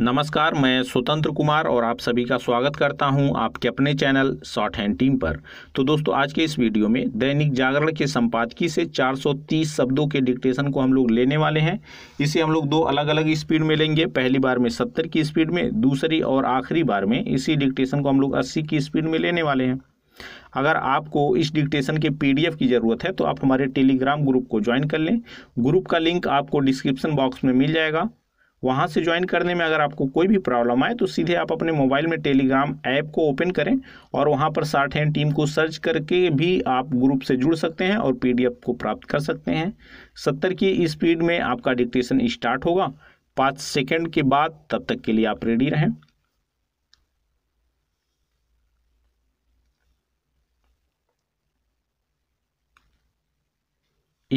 नमस्कार मैं स्वतंत्र कुमार और आप सभी का स्वागत करता हूं आपके अपने चैनल शॉर्ट हैंड टीम पर तो दोस्तों आज के इस वीडियो में दैनिक जागरण के संपादकीय से 430 शब्दों के डिक्टेशन को हम लोग लेने वाले हैं इसे हम लोग दो अलग अलग स्पीड में लेंगे पहली बार में 70 की स्पीड में दूसरी और आखिरी बार में इसी डिक्टेशन को हम लोग अस्सी की स्पीड में लेने वाले हैं अगर आपको इस डिक्टेशन के पीडीएफ की ज़रूरत है तो आप हमारे टेलीग्राम ग्रुप को ज्वाइन कर लें ग्रुप का लिंक आपको डिस्क्रिप्शन बॉक्स में मिल जाएगा वहाँ से ज्वाइन करने में अगर आपको कोई भी प्रॉब्लम आए तो सीधे आप अपने मोबाइल में टेलीग्राम ऐप को ओपन करें और वहाँ पर साठ हैंड टीम को सर्च करके भी आप ग्रुप से जुड़ सकते हैं और पीडीएफ को प्राप्त कर सकते हैं सत्तर की स्पीड में आपका डिक्टेशन स्टार्ट होगा पाँच सेकेंड के बाद तब तक के लिए आप रेडी रहें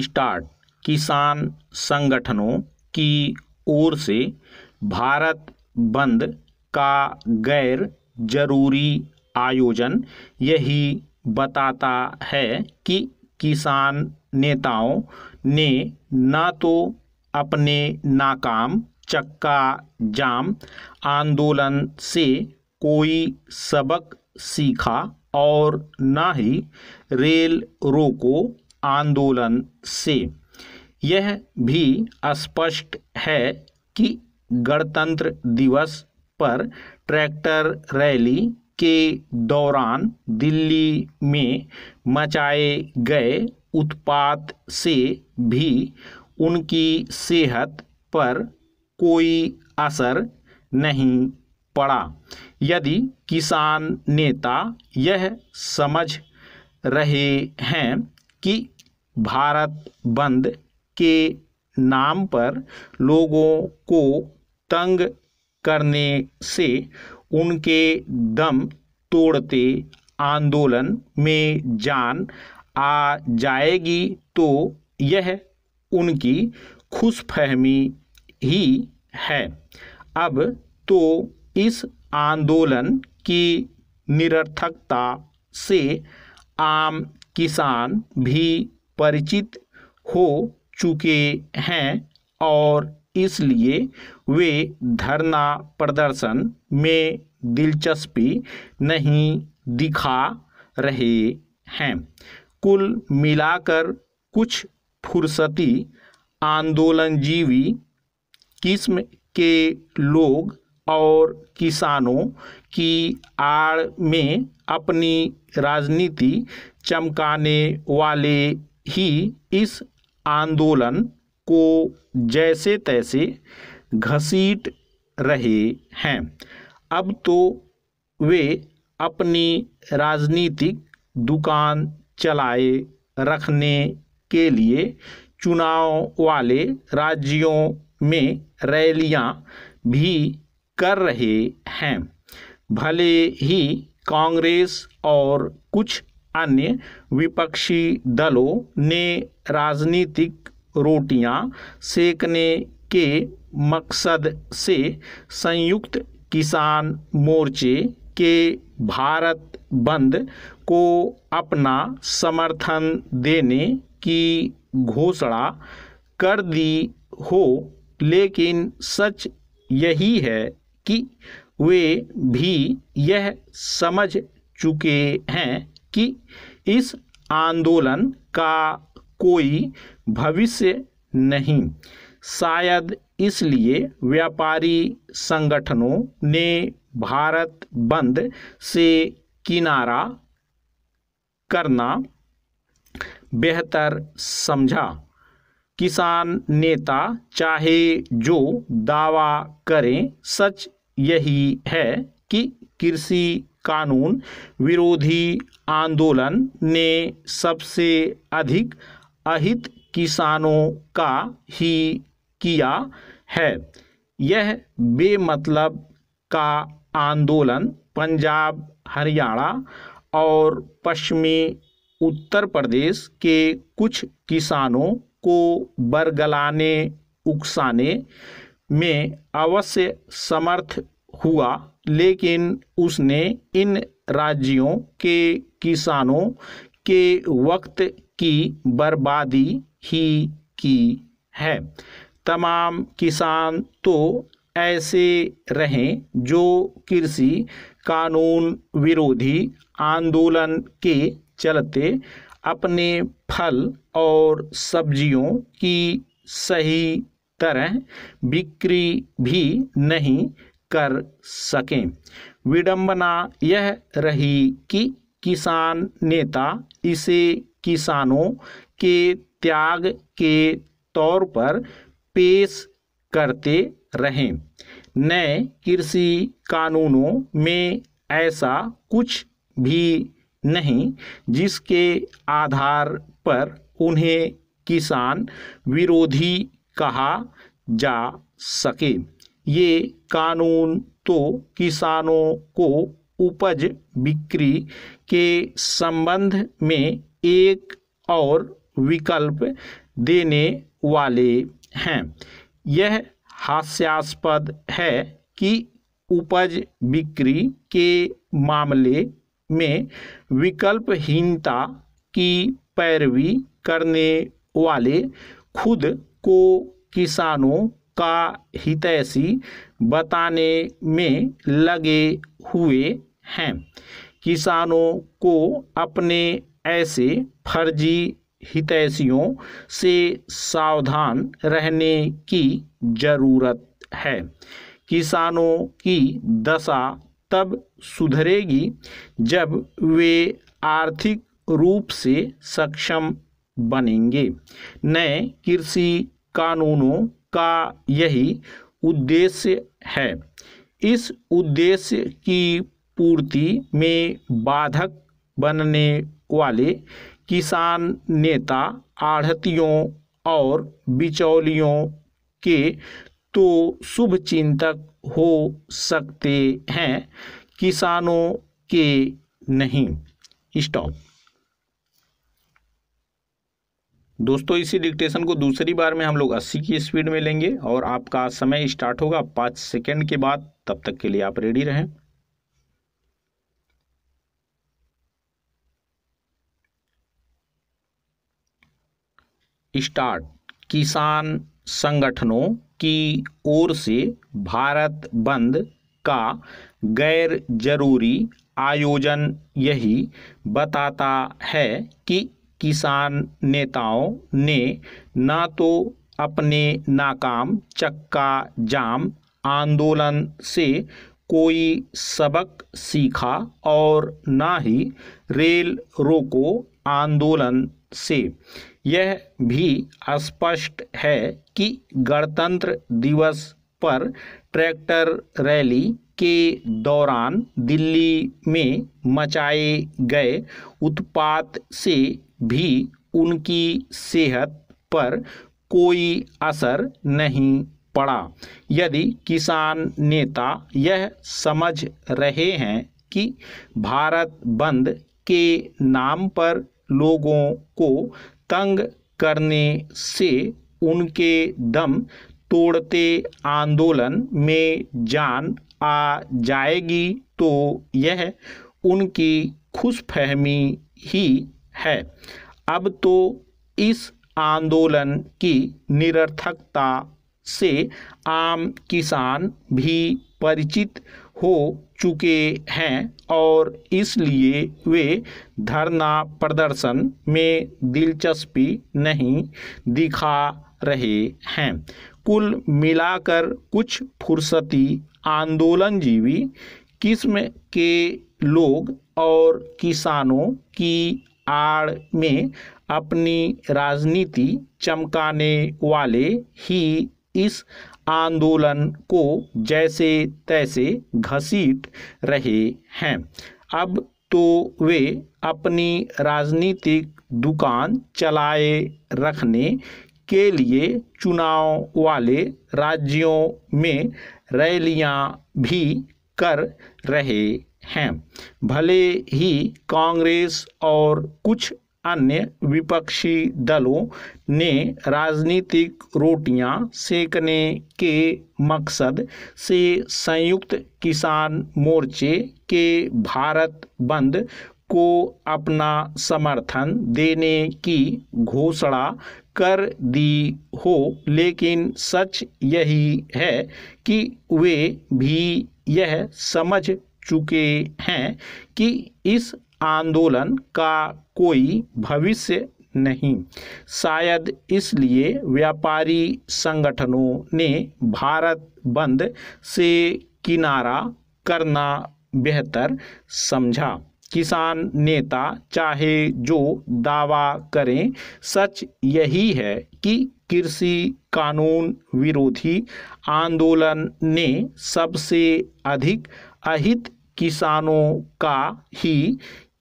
स्टार्ट किसान संगठनों की ओर से भारत बंद का गैर जरूरी आयोजन यही बताता है कि किसान नेताओं ने न तो अपने नाकाम चक्का जाम आंदोलन से कोई सबक सीखा और ना ही रेल रोको आंदोलन से यह भी स्पष्ट है कि गणतंत्र दिवस पर ट्रैक्टर रैली के दौरान दिल्ली में मचाए गए उत्पात से भी उनकी सेहत पर कोई असर नहीं पड़ा यदि किसान नेता यह समझ रहे हैं कि भारत बंद के नाम पर लोगों को तंग करने से उनके दम तोड़ते आंदोलन में जान आ जाएगी तो यह उनकी खुशफहमी ही है अब तो इस आंदोलन की निरर्थकता से आम किसान भी परिचित हो चुके हैं और इसलिए वे धरना प्रदर्शन में दिलचस्पी नहीं दिखा रहे हैं कुल मिलाकर कुछ फुर्सती आंदोलनजीवी किस्म के लोग और किसानों की आड़ में अपनी राजनीति चमकाने वाले ही इस आंदोलन को जैसे तैसे घसीट रहे हैं अब तो वे अपनी राजनीतिक दुकान चलाए रखने के लिए चुनाव वाले राज्यों में रैलियां भी कर रहे हैं भले ही कांग्रेस और कुछ अन्य विपक्षी दलों ने राजनीतिक रोटियां सेकने के मकसद से संयुक्त किसान मोर्चे के भारत बंद को अपना समर्थन देने की घोषणा कर दी हो लेकिन सच यही है कि वे भी यह समझ चुके हैं कि इस आंदोलन का कोई भविष्य नहीं शायद इसलिए व्यापारी संगठनों ने भारत बंद से किनारा करना बेहतर समझा किसान नेता चाहे जो दावा करें सच यही है कि कृषि कानून विरोधी आंदोलन ने सबसे अधिक अहित किसानों का ही किया है यह बेमतलब का आंदोलन पंजाब हरियाणा और पश्चिमी उत्तर प्रदेश के कुछ किसानों को बरगलाने उकसाने में अवश्य समर्थ हुआ लेकिन उसने इन राज्यों के किसानों के वक्त की बर्बादी ही की है तमाम किसान तो ऐसे रहें जो कृषि कानून विरोधी आंदोलन के चलते अपने फल और सब्जियों की सही तरह बिक्री भी नहीं कर सकें विडंबना यह रही कि किसान नेता इसे किसानों के त्याग के तौर पर पेश करते रहें नए कृषि कानूनों में ऐसा कुछ भी नहीं जिसके आधार पर उन्हें किसान विरोधी कहा जा सके ये कानून तो किसानों को उपज बिक्री के संबंध में एक और विकल्प देने वाले हैं यह हास्यास्पद है कि उपज बिक्री के मामले में विकल्पहीनता की पैरवी करने वाले खुद को किसानों का हितैषी बताने में लगे हुए हैं किसानों को अपने ऐसे फर्जी हितैषियों से सावधान रहने की जरूरत है किसानों की दशा तब सुधरेगी जब वे आर्थिक रूप से सक्षम बनेंगे नए कृषि कानूनों का यही उद्देश्य है इस उद्देश्य की पूर्ति में बाधक बनने वाले किसान नेता आढ़तियों और बिचौलियों के तो शुभ चिंतक हो सकते हैं किसानों के नहीं स्टॉप दोस्तों इसी डिक्टेशन को दूसरी बार में हम लोग 80 की स्पीड में लेंगे और आपका समय स्टार्ट होगा पाँच सेकेंड के बाद तब तक के लिए आप रेडी रहें स्टार्ट किसान संगठनों की ओर से भारत बंद का गैर जरूरी आयोजन यही बताता है कि किसान नेताओं ने न तो अपने नाकाम चक्का जाम आंदोलन से कोई सबक सीखा और ना ही रेल रोको आंदोलन से यह भी स्पष्ट है कि गणतंत्र दिवस पर ट्रैक्टर रैली के दौरान दिल्ली में मचाए गए उत्पात से भी उनकी सेहत पर कोई असर नहीं पड़ा यदि किसान नेता यह समझ रहे हैं कि भारत बंद के नाम पर लोगों को तंग करने से उनके दम तोड़ते आंदोलन में जान आ जाएगी तो यह उनकी खुशफहमी ही है अब तो इस आंदोलन की निरर्थकता से आम किसान भी परिचित हो चुके हैं और इसलिए वे धरना प्रदर्शन में दिलचस्पी नहीं दिखा रहे हैं कुल मिलाकर कुछ फुर्सती आंदोलन जीवी किस्म के लोग और किसानों की आड़ में अपनी राजनीति चमकाने वाले ही इस आंदोलन को जैसे तैसे घसीट रहे हैं अब तो वे अपनी राजनीतिक दुकान चलाए रखने के लिए चुनाव वाले राज्यों में रैलियां भी कर रहे हैं भले ही कांग्रेस और कुछ अन्य विपक्षी दलों ने राजनीतिक रोटियां सेकने के मकसद से संयुक्त किसान मोर्चे के भारत बंद को अपना समर्थन देने की घोषणा कर दी हो लेकिन सच यही है कि वे भी यह समझ चुके हैं कि इस आंदोलन का कोई भविष्य नहीं शायद इसलिए व्यापारी संगठनों ने भारत बंद से किनारा करना बेहतर समझा किसान नेता चाहे जो दावा करें सच यही है कि कृषि कानून विरोधी आंदोलन ने सबसे अधिक अहित किसानों का ही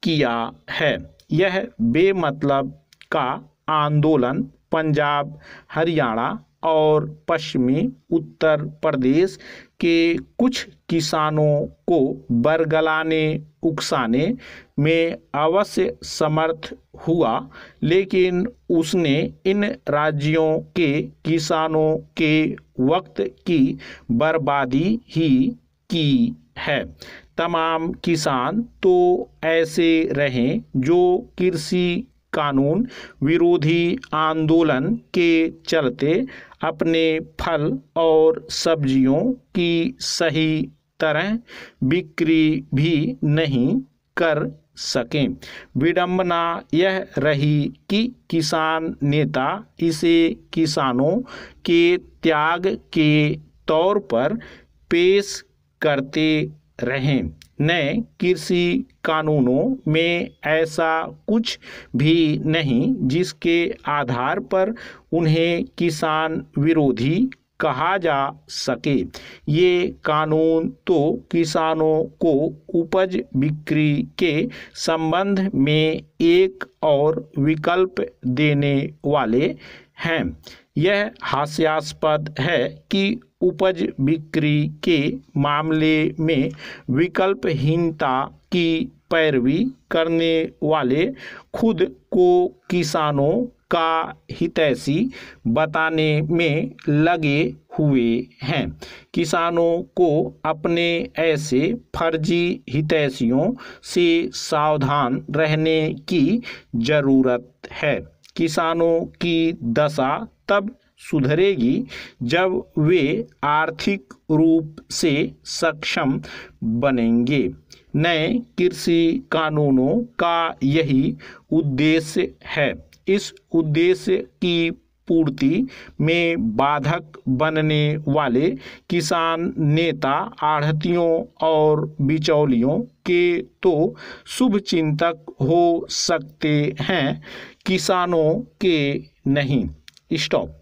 किया है यह बेमतलब का आंदोलन पंजाब हरियाणा और पश्चिमी उत्तर प्रदेश के कुछ किसानों को बरगलाने उकसाने में अवश्य समर्थ हुआ लेकिन उसने इन राज्यों के किसानों के वक्त की बर्बादी ही की है तमाम किसान तो ऐसे रहें जो कृषि कानून विरोधी आंदोलन के चलते अपने फल और सब्जियों की सही तरह बिक्री भी नहीं कर सके विडंबना यह रही कि किसान नेता इसे किसानों के त्याग के तौर पर पेश करते रहें नए कृषि कानूनों में ऐसा कुछ भी नहीं जिसके आधार पर उन्हें किसान विरोधी कहा जा सके ये कानून तो किसानों को उपज बिक्री के संबंध में एक और विकल्प देने वाले हैं यह हास्यास्पद है कि उपज बिक्री के मामले में विकल्पहीनता की पैरवी करने वाले खुद को किसानों का हितैषी बताने में लगे हुए हैं किसानों को अपने ऐसे फर्जी हितैषियों से सावधान रहने की ज़रूरत है किसानों की दशा तब सुधरेगी जब वे आर्थिक रूप से सक्षम बनेंगे नए कृषि कानूनों का यही उद्देश्य है इस उद्देश्य की पूर्ति में बाधक बनने वाले किसान नेता आढ़तियों और बिचौलियों के तो शुभचिंतक हो सकते हैं किसानों के नहीं स्टॉप